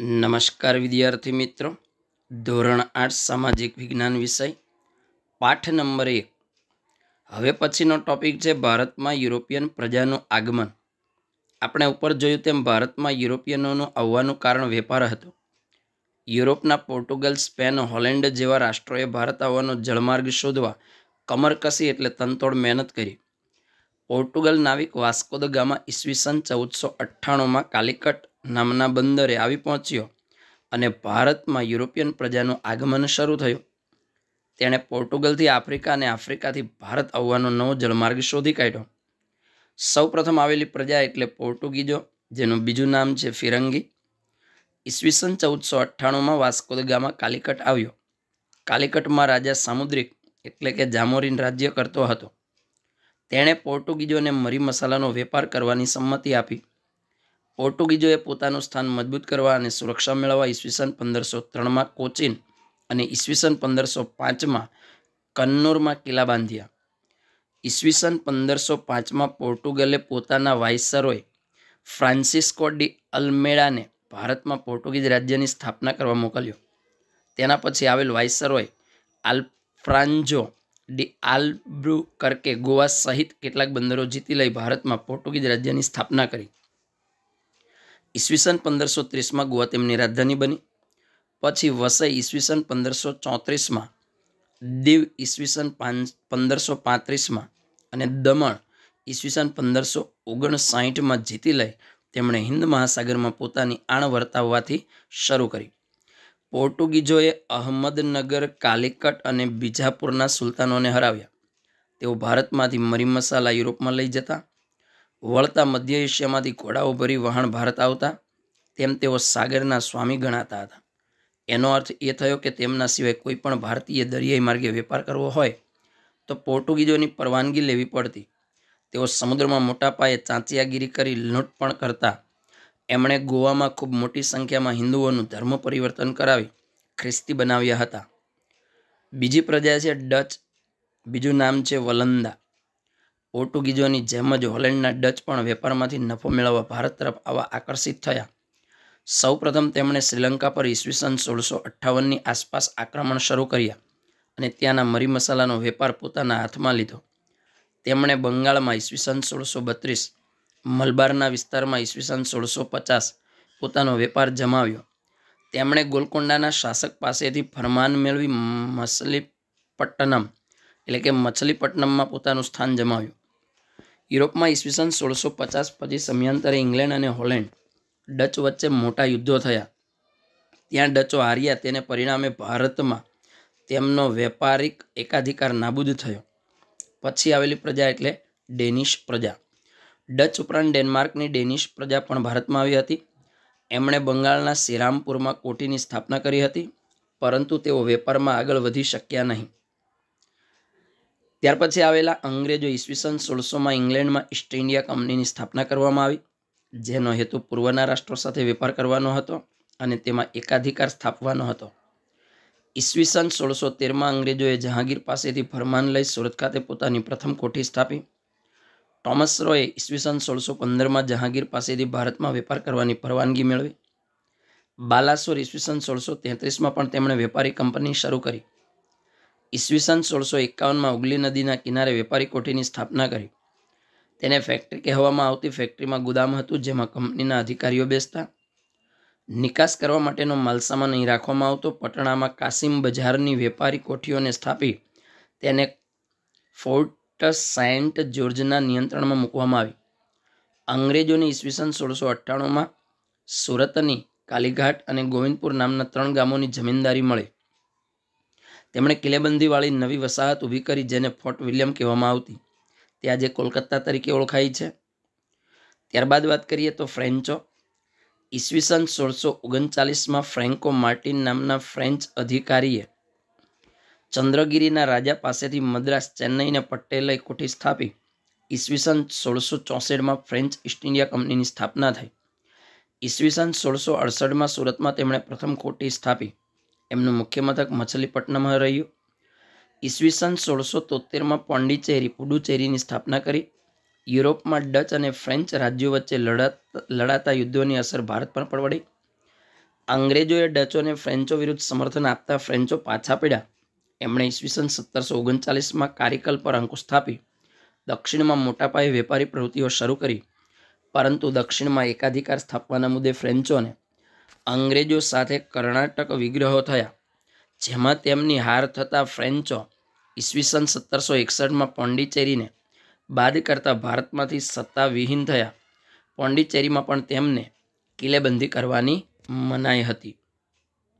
નમસ્કાર વિદ્યાર્થી મિત્રો ધોરણ આઠ સામાજિક વિજ્ઞાન વિષય પાઠ નંબર એક હવે પછીનો ટોપિક છે ભારતમાં યુરોપિયન પ્રજાનું આગમન આપણે ઉપર જોયું તેમ ભારતમાં યુરોપિયનોનું આવવાનું કારણ વેપાર હતો યુરોપના પોર્ટુગલ સ્પેન હોલેન્ડ જેવા રાષ્ટ્રોએ ભારત આવવાનો જળમાર્ગ શોધવા કમરકસી એટલે તનતોડ મહેનત કરી પોર્ટુગલ નાવિક વાસ્કો દ ગામા ઈસવીસન ચૌદસો અઠ્ઠાણુંમાં કાલિકટ નામના બંદરે આવી પહોંચ્યો અને ભારતમાં યુરોપિયન પ્રજાનું આગમન શરૂ થયું તેણે પોર્ટુગલથી આફ્રિકા અને આફ્રિકાથી ભારત આવવાનો નવો જળમાર્ગ શોધી કાઢ્યો સૌપ્રથમ આવેલી પ્રજા એટલે પોર્ટુગીજો જેનું બીજું નામ છે ફિરંગી ઈસવીસન ચૌદસો અઠ્ઠાણુંમાં વાસ્કો ગામા કાલિકટ આવ્યો કાલિકટમાં રાજા સામુદ્રિક એટલે કે જામોરીન રાજ્ય કરતો હતો તેણે પોર્ટુગીજોને મરી મસાલાનો વેપાર કરવાની સંમતિ આપી પોર્ટુગીઝોએ પોતાનું સ્થાન મજબૂત કરવા અને સુરક્ષા મેળવવા ઈસવીસન પંદરસો ત્રણમાં કોચીન અને ઈસવીસન પંદરસો પાંચમાં કન્નૂરમાં કિલ્લા બાંધ્યા ઈસવીસન પંદરસો પાંચમાં પોર્ટુગલે પોતાના વાઇસરોય ફ્રાન્સિસ્કો ડી અલ્મેડાને ભારતમાં પોર્ટુગીઝ રાજ્યની સ્થાપના કરવા મોકલ્યો તેના પછી આવેલ viceroy Alfonso de Albuquerque Goa સહિત કેટલાક બંદરો જીતી લઈ ભારતમાં પોર્ટુગીઝ રાજ્યની સ્થાપના કરી ઈસવીસન પંદરસો ત્રીસમાં ગોવા તેમની રાજધાની બની પછી વસઈ ઈસવીસન પંદરસો ચોત્રીસમાં દીવ ઈસવીસન પંદરસો પાંત્રીસમાં અને દમણ ઈસવીસન પંદરસો ઓગણસાઠમાં જીતી લઈ તેમણે હિન્દ મહાસાગરમાં પોતાની આણ વર્તાવવાથી શરૂ કરી પોર્ટુગીઝોએ અહમદનગર કાલિકટ અને બીજાપુરના સુલતાનોને હરાવ્યા તેઓ ભારતમાંથી મરી મસાલા યુરોપમાં લઈ જતા વળતા મધ્ય એશિયામાંથી ઘોડાઓ ભરી વહાણ ભારત આવતા તેમ તેઓ સાગરના સ્વામી ગણાતા હતા એનો અર્થ એ થયો કે તેમના સિવાય કોઈ પણ ભારતીય દરિયાઈ માર્ગે વેપાર કરવો હોય તો પોર્ટુગીઝોની પરવાનગી લેવી પડતી તેઓ સમુદ્રમાં મોટા પાયે ચાંચિયાગીરી કરી લૂંટ પણ કરતા એમણે ગોવામાં ખૂબ મોટી સંખ્યામાં હિન્દુઓનું ધર્મ પરિવર્તન કરાવી ખ્રિસ્તી બનાવ્યા હતા બીજી પ્રજા છે ડચ બીજું નામ છે વલંદા પોર્ટુગીઝોની જેમ જ હોલેન્ડના ડચ પણ વેપારમાંથી નફો મેળવવા ભારત તરફ આવા આકર્ષિત થયા સૌપ્રથમ તેમણે શ્રીલંકા પર ઈસવીસન સોળસો અઠ્ઠાવનની આસપાસ આક્રમણ શરૂ કર્યા અને ત્યાંના મરી મસાલાનો વેપાર પોતાના હાથમાં લીધો તેમણે બંગાળમાં ઈસવીસન સોળસો બત્રીસ મલબારના વિસ્તારમાં ઈસવીસન સોળસો પચાસ પોતાનો વેપાર જમાવ્યો તેમણે ગોલકોંડાના શાસક પાસેથી ફરમાન મેળવી મછલીપટ્ટનમ એટલે કે મછલીપટ્ટનમમાં પોતાનું સ્થાન જમાવ્યું યુરોપમાં ઈસવીસન સોળસો પચાસ પછી સમયાંતરે ઇંગ્લેન્ડ અને હોલેન્ડ ડચ વચ્ચે મોટા યુદ્ધો થયા ત્યાં ડચો હાર્યા તેને પરિણામે ભારતમાં તેમનો વેપારિક એકાધિકાર નાબૂદ થયો પછી આવેલી પ્રજા એટલે ડેનિશ પ્રજા ડચ ઉપરાંત ડેનમાર્કની ડેનિશ પ્રજા પણ ભારતમાં આવી હતી એમણે બંગાળના શ્રીરામપુરમાં કોટીની સ્થાપના કરી હતી પરંતુ તેઓ વેપારમાં આગળ વધી શક્યા નહીં ત્યાર પછી આવેલા અંગ્રેજો ઈસવીસન સોળસોમાં ઇંગ્લેન્ડમાં ઈસ્ટ ઇન્ડિયા કંપનીની સ્થાપના કરવામાં આવી જેનો હેતુ પૂર્વના રાષ્ટ્રો સાથે વેપાર કરવાનો હતો અને તેમાં એકાધિકાર સ્થાપવાનો હતો ઈસવીસન સોળસો તેરમાં અંગ્રેજોએ જહાંગીર પાસેથી ફરમાન લઈ સુરત ખાતે પોતાની પ્રથમ કોઠી સ્થાપી ટોમસ રોએ ઈસવીસન સોળસો પંદરમાં જહાંગીર પાસેથી ભારતમાં વેપાર કરવાની પરવાનગી મેળવી બાલાસોર ઈસવીસન સોળસો તેત્રીસમાં પણ તેમણે વેપારી કંપની શરૂ કરી ઈસવીસન સોળસો એકાવનમાં ઉગલી નદીના કિનારે વેપારી કોઠીની સ્થાપના કરી તેને ફેક્ટરી કહેવામાં આવતી ફેક્ટરીમાં ગુદામ હતું જેમાં કંપનીના અધિકારીઓ બેસતા નિકાસ કરવા માટેનો માલસામાન અહીં રાખવામાં આવતો પટણામાં કાસિમ બજારની વેપારી કોઠીઓને સ્થાપી તેને ફોર્ટ સેન્ટ જ્યોર્જના નિયંત્રણમાં મૂકવામાં આવી અંગ્રેજોને ઈસવીસન સોળસો અઠ્ઠાણુંમાં સુરતની કાલીઘાટ અને ગોવિંદપુર નામના ત્રણ ગામોની જમીનદારી મળી તેમણે કિલેબંધીવાળી નવી વસાહત ઊભી કરી જેને ફોર્ટ વિલિયમ કહેવામાં આવતી તે આજે કોલકાતા તરીકે ઓળખાય છે ત્યારબાદ વાત કરીએ તો ફ્રેન્ચો ઈસવીસન સોળસો ઓગણચાલીસમાં ફ્રેન્કો માર્ટિન નામના ફ્રેન્ચ અધિકારીએ ચંદ્રગીરીના રાજા પાસેથી મદ્રાસ ચેન્નઈને પટ્ટે કોઠી સ્થાપી ઈસવીસન સોળસો ચોસઠમાં ફ્રેન્ચ ઈસ્ટ ઇન્ડિયા કંપનીની સ્થાપના થઈ ઈસવીસન સોળસો અડસઠમાં સુરતમાં તેમણે પ્રથમ કોઠી સ્થાપી એમનું મુખ્ય મથક મછલીપટ્ટનમમાં રહ્યું ઈસવીસન સોળસો તોતેરમાં પોંડિચેરી પુડુચેરીની સ્થાપના કરી યુરોપમાં ડચ અને ફ્રેન્ચ રાજ્યો વચ્ચે લડા લડાતા યુદ્ધોની અસર ભારત પર પણ પડી અંગ્રેજોએ ડચોને ફ્રેન્ચો વિરુદ્ધ સમર્થન આપતા ફ્રેન્ચો પાછા પડ્યા એમણે ઈસવીસન સત્તરસો ઓગણચાલીસમાં કારિકલ પર અંકુશ સ્થાપી દક્ષિણમાં મોટા પાયે વેપારી પ્રવૃત્તિઓ શરૂ કરી પરંતુ દક્ષિણમાં એકાધિકાર સ્થાપવાના મુદ્દે ફ્રેન્ચોને અંગ્રેજો સાથે કર્ણાટક વિગ્રહો થયા જેમાં તેમની હાર થતા ફ્રેન્ચો ઈસવીસન સત્તરસો એકસઠમાં પોંડિચેરીને બાદ કરતા ભારતમાંથી સત્તાવિહીન થયા પોંડિચેરીમાં પણ તેમને કિલ્લેબંધી કરવાની મનાઈ હતી